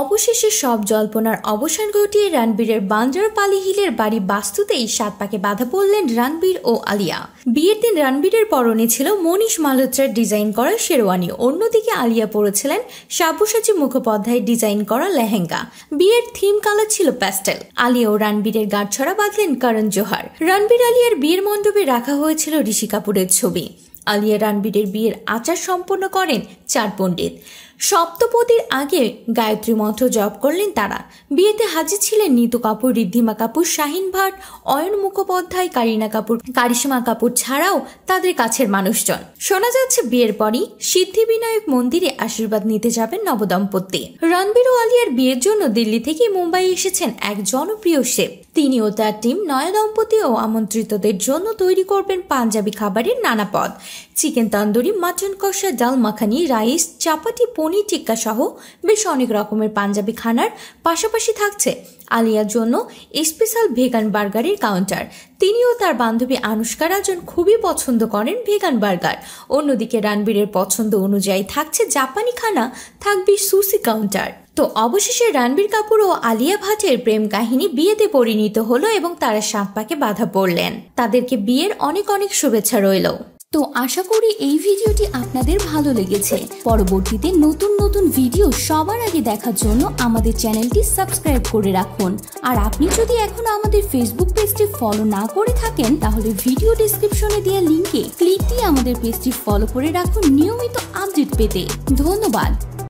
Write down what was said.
অবশেষে সব জল্পনার অবসান ঘটিয়ে রণবীরের বান্দ্রার পালি হিলের বাড়ি বাস্তুতেই সাত পাকে বাধা পড়লেন রণবীর ও আলিয়া বিয়ের দিন রণবীরের পরনে ছিল মনীষ মালহোত্রার ডিজাইন করা শেরওয়ানি অন্যদিকে আলিয়া পরেছিলেন সাব্যসাচী মুখোপাধ্যায় ডিজাইন করা লেহেঙ্গা বিয়ের থিম কালার ছিল প্যাস্টেল আলিয়া ও রণবীরের গাঁট ছড়া বাঁধলেন করণ জোহার রণবীর আলিয়ার বিয়ের মণ্ডপে রাখা হয়েছিল ঋষি কাপুরের ছবি আলিয়া রানবীরের বিয়ের আচার সম্পন্ন করেন চার পণ্ডিত সপ্তপতির আগে গায়ত্রী মন্ত্র জপ করলেন তারা বিয়েতে হাজির ছিলেন নিতু কাপুর রিদ্ধিমা কাপুর শাহিন ভাট অয়ন মুখোপাধ্যায় কারিনা কাপুর কারিশমা কাপুর ছাড়াও তাদের কাছের মানুষজন শোনা যাচ্ছে বিয়ের পরই সিদ্ধি বিনায়ক মন্দিরে আশীর্বাদ নিতে যাবেন নবদম্পতি রণবীর আলিয়ার বিয়ের জন্য দিল্লি থেকে মুম্বাই এসেছেন এক জনপ্রিয় শেফ তিনি ও তার টিম নয়া দম্পতি ও আমন্ত্রিতদের জন্য তৈরি করবেন পাঞ্জাবি খাবারের নানা পদ চিকেন তন্দুরি মাটন কষা ডাল মাখানি রাইস চাপাটি পনির টিক্কা সহ বেশ অনেক রকমের পাঞ্জাবি খানার পাশাপাশি থাকছে আলিয়ার জন্য স্পেশাল ভেগান বার্গারের কাউন্টার তিনিও তার বান্ধবী আনুষ্কা রাজন খুবই পছন্দ করেন ভেগান বার্গার অন্যদিকে রানবীরের পছন্দ অনুযায়ী থাকছে জাপানি খানা থাকবে সুসি কাউন্টার তো অবশেষে রণবীর কাপুর ও আলিয়া ভাটের প্রেম কাহিনী বিয়েতে পরিণত হলো এবং তারা সাপ্পাকে বাধা পড়লেন তাদেরকে বিয়ের অনেক অনেক শুভেচ্ছা রইল তো আশা করি এই ভিডিওটি আপনাদের ভালো লেগেছে পরবর্তীতে নতুন নতুন ভিডিও সবার আগে দেখার জন্য আমাদের চ্যানেলটি সাবস্ক্রাইব করে রাখুন আর আপনি যদি এখনও আমাদের ফেসবুক পেজটি ফলো না করে থাকেন তাহলে ভিডিও ডিসক্রিপশনে দেওয়া লিঙ্কে ক্লিক দিয়ে আমাদের পেজটি ফলো করে রাখুন নিয়মিত আপডেট পেতে ধন্যবাদ